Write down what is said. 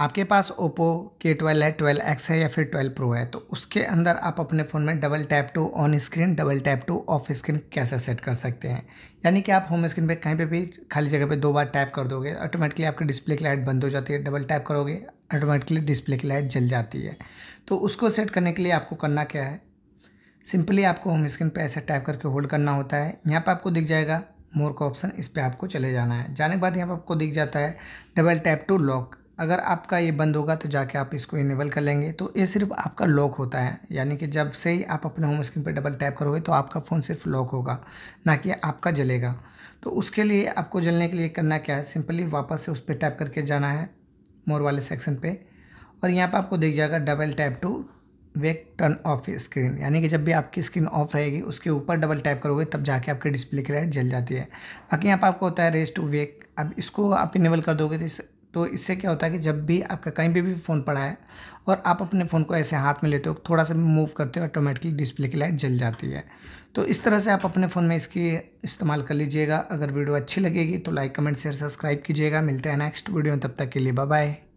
आपके पास Oppo K twelve है ट्वेल्व एक्स है या फिर ट्वेल्व प्रो है तो उसके अंदर आप अपने फ़ोन में double tap to on screen double tap to off screen कैसे सेट कर सकते हैं यानी कि आप होम स्क्रीन पे कहीं पे भी खाली जगह पे दो बार टैप कर दोगे ऑटोमेटिकली आपकी डिस्प्ले की लाइट बंद हो जाती है डबल टैप करोगे ऑटोमेटिकली डिस्प्ले की लाइट जल जाती है तो उसको सेट करने के लिए आपको करना क्या है सिंपली आपको होम स्क्रीन पर ऐसे टैप करके होल्ड करना होता है यहाँ पर आपको दिख जाएगा मोर का ऑप्शन इस पर आपको चले जाना है जाने के बाद यहाँ पर आपको दिख जाता है डबल टैप टू लॉक अगर आपका ये बंद होगा तो जाके आप इसको इनेबल कर लेंगे तो ये सिर्फ आपका लॉक होता है यानी कि जब से ही आप अपने होम स्क्रीन पर डबल टैप करोगे तो आपका फ़ोन सिर्फ लॉक होगा ना कि आपका जलेगा तो उसके लिए आपको जलने के लिए करना क्या है सिंपली वापस से उस पर टैप करके जाना है मोर वाले सेक्शन पर और यहाँ पर आपको देख जाएगा double tap to wake turn off screen यानी कि जब भी आपकी स्क्रीन ऑफ रहेगी उसके ऊपर डबल टैप करोगे तब जाके आपके डिस्प्ले की लाइट जल जाती है बाकी यहाँ पर आपको होता है रेस टू वेक अब इसको आप इनेबल कर दोगे तो तो इससे क्या होता है कि जब भी आपका कहीं पर भी फ़ोन पड़ा है और आप अपने फ़ोन को ऐसे हाथ में लेते हो थोड़ा सा मूव करते हो ऑटोमेटिकली डिस्प्ले की लाइट जल जाती है तो इस तरह से आप अपने फ़ोन में इसकी इस्तेमाल कर लीजिएगा अगर वीडियो अच्छी लगेगी तो लाइक कमेंट शेयर सब्सक्राइब कीजिएगा मिलते हैं नेक्स्ट वीडियो तब तक के लिए बाय